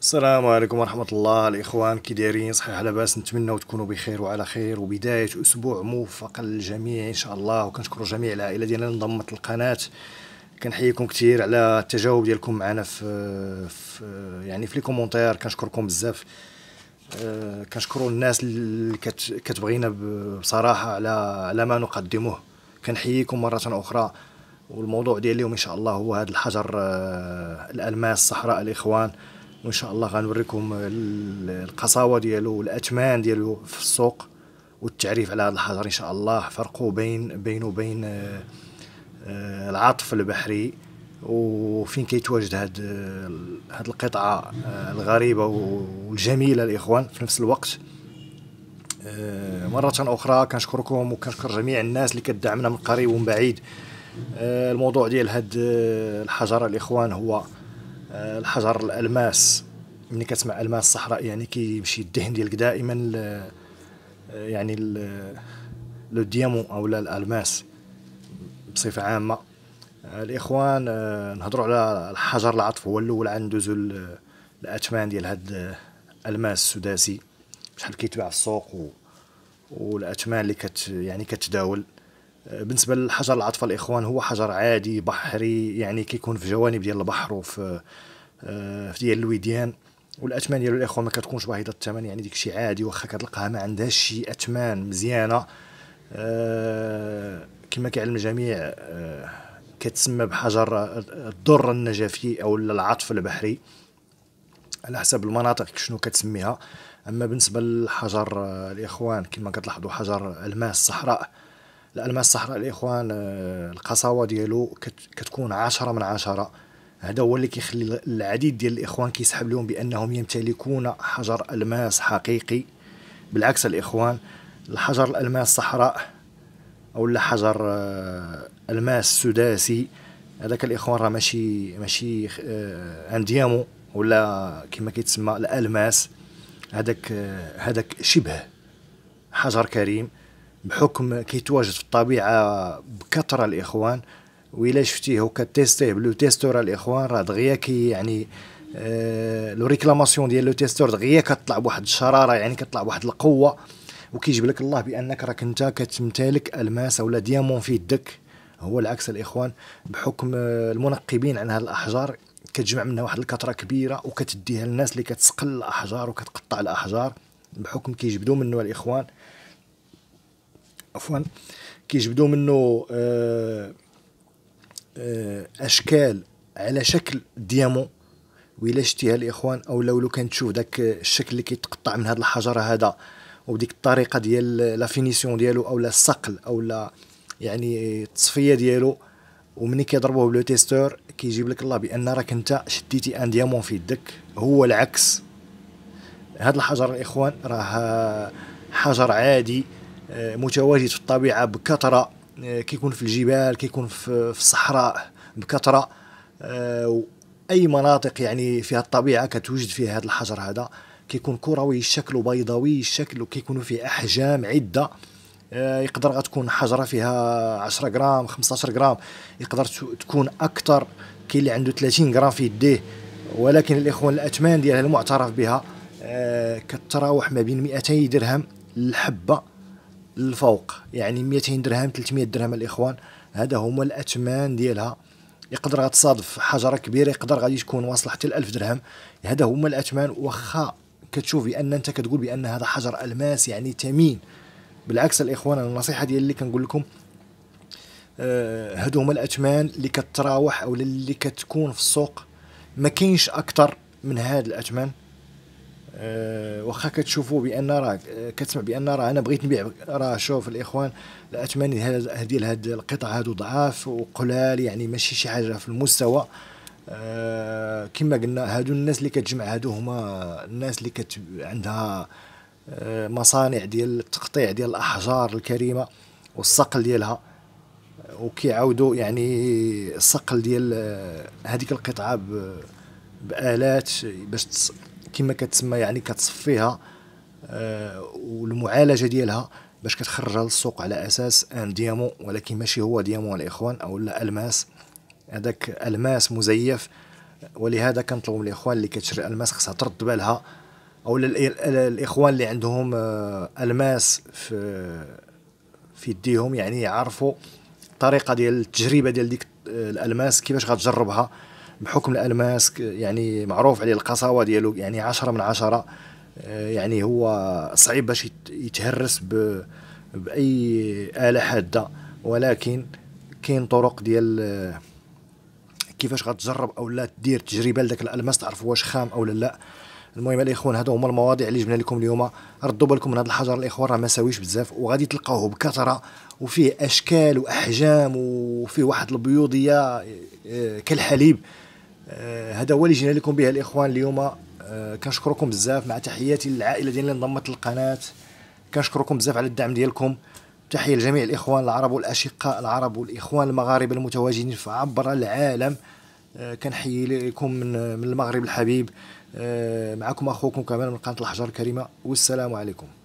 السلام عليكم ورحمة الله الإخوان كي دايرين صحيح لاباس نتمنى تكونوا بخير وعلى خير وبداية أسبوع موفق للجميع إن شاء الله وكنشكروا جميع العائلة ديالنا اللي انضمت للقناة كنحييكم كثير على التجاوب ديالكم معنا في, في يعني في لي كومونتير كنشكركم بزاف آه، كنشكروا الناس اللي كتبغينا بصراحة على على ما نقدمه كنحييكم مرة أخرى والموضوع ديال اليوم إن شاء الله هو هذا الحجر آه، الألماس صحراء الإخوان وان شاء الله غنوريكم القساوه ديالو والاثمان ديالو في السوق والتعريف على هذا الحجر ان شاء الله فرقوا بين بينه وبين آه، العاطف البحري وفين كيتواجد هاد هاد القطعه آه، الغريبه والجميله الاخوان في نفس الوقت آه، مره اخرى كنشكركم وكنشكر جميع الناس اللي كدعمنا من قريب ومن بعيد الموضوع ديال هاد الحجر الاخوان هو آه، الحجر الالماس ملي كتسمع الماس صحراء يعني كيمشي الدهن ديالك دائما آه، يعني لو ديامو او الالماس بصفه عامه آه، الاخوان نهضروا على الحجر العطف هو الاول عنده الاثمان ديال هاد الماس السداسي شحال كيتباع في السوق والاثمان اللي كت يعني كتداول بالنسبه للحجر العطفه الاخوان هو حجر عادي بحري يعني كيكون في جوانب ديال البحر وفي آه، في ديال الوديان والاثمان ديالو الاخوان ما كتكونش باهظه الثمن يعني داكشي عادي واخا كتلقاها ما عندهاش شي اثمان مزيانه أه كما كيعلم الجميع أه كتسمى بحجر الضر النجفي او العطف البحري على حسب المناطق شنو كتسميها اما بالنسبه للحجر آه، الاخوان كما كتلاحظوا حجر الماء الصحراء الالماس الصحراء الاخوان آه، القساوه ديالو كتكون عشرة من عشرة هذا هو اللي كيخلي العديد ديال الاخوان كيسحب لهم بانهم يمتلكون حجر الماس حقيقي بالعكس الاخوان الحجر الالماس صحراء او حجر آه، الماس سداسي هذاك الاخوان راه ماشي ماشي آه، انديامو ولا كما كيتسمى الالماس هذاك هذاك شبه حجر كريم بحكم كيتواجد في الطبيعه بكثره الاخوان وإلا شفتيه هكا تيستيه بلو تيستور الاخوان راه دغيا كي يعني آه، لو ريكلاماسيون ديال لو تيستور دغيا كطلع بواحد الشراره يعني كطلع بواحد القوه وكيجيب لك الله بانك راك انت كتمتلك الماس ولا ديامون في يدك هو العكس الاخوان بحكم آه، المنقبين عن هذه الاحجار كتجمع منها واحد الكثره كبيره وكتديها للناس اللي كتسقل الاحجار وكتقطع الاحجار بحكم كيجبدوا منه الاخوان عفوا كيجبدوا منه آه، آه، اشكال على شكل ديامون ويلا شتيها الاخوان او لو كان تشوف داك الشكل اللي كيتقطع من هذا الحجر هذا وديك الطريقه ديال لا فينيسيون ديالو او لا الصقل او لا يعني التصفيه ديالو ومني كيضربوه بلو تيستور كيجيب لك الله بان راك انت شديتي ان ديامون في يدك هو العكس هذا الحجر الاخوان راه حجر عادي متواجد في الطبيعه بكثره آه، كيكون في الجبال كيكون في الصحراء بكثره آه، اي مناطق يعني فيها الطبيعه كتوجد فيها هذا الحجر هذا كيكون كروي الشكل وبيضاوي الشكل وكيكون فيه احجام عده آه، يقدر غتكون حجره فيها 10 غرام 15 غرام يقدر تكون اكثر كاين اللي عنده 30 غرام في يديه ولكن الاخوان الاثمان ديالها المعترف بها كتراوح ما بين 200 درهم الحبه للفوق يعني 200 درهم 300 درهم الاخوان هذا هما الاثمان ديالها يقدر غتصادف حجره كبيره يقدر غادي تكون واصله حتى ل 1000 درهم هذا هما الاثمان واخا كتشوفي ان انت كتقول بان هذا حجر الماس يعني ثمين بالعكس الاخوان النصيحه ديالي اللي كنقول لكم آه، هادو هما الاثمان اللي كتراوح او اللي كتكون في السوق ما كاينش اكثر من هاد الاثمان آه، واخا كتشوفوا بان راه آه، كتسمع بان راه انا بغيت نبيع راه شوف الاخوان الاثمان ديال هاد القطع هادو ضعاف وقلال يعني ماشي شي حاجه في المستوى أه كما قلنا هادو الناس اللي كتجمع هادو هما الناس اللي كت عندها آه، مصانع ديال التقطيع ديال الاحجار الكريمه والصقل ديالها وكيعاودوا يعني الصقل ديال هذيك القطعه بآلات باش كما كتسمى يعني كتصفيها آه، والمعالجه ديالها باش كتخرجها للسوق على اساس ان ديامون ولكن ماشي هو ديامون الاخوان او لا الماس هذاك الماس مزيف ولهذا كنطلبوا من الاخوان اللي كتشري الماس خصها ترد بالها او الاخوان اللي عندهم آه، الماس في في يديهم يعني يعرفوا الطريقه ديال التجربه ديال ديك آه، الالماس كيفاش غتجربها بحكم الالماس يعني معروف عليه القساوه ديالو يعني عشرة من عشرة آه، يعني هو صعيب باش يتهرس باي اله حاده ولكن كاين طرق ديال آه، كيفاش غتجرب او لا دير تجربه لذاك الالماس تعرف واش خام او لا, لا. المهم الاخوان هادو هما المواضيع اللي جبنا لكم اليوم ردوا بالكم من هذا الحجر الاخوان راه ما ساويش بزاف وغادي تلقاوه بكثره وفيه اشكال واحجام وفيه واحد البيوضيه آه، كالحليب آه، هذا هو اللي جينا لكم به الاخوان اليوم آه، كنشكركم بزاف مع تحياتي للعائله ديال اللي انضمت للقناه كنشكركم بزاف على الدعم ديالكم تحيه لجميع الاخوان العرب والاشقاء العرب والاخوان المغاربه المتواجدين في عبر العالم آه، كنحيي لكم من من المغرب الحبيب معكم اخوكم كمان من قناه الحجر الكريمه والسلام عليكم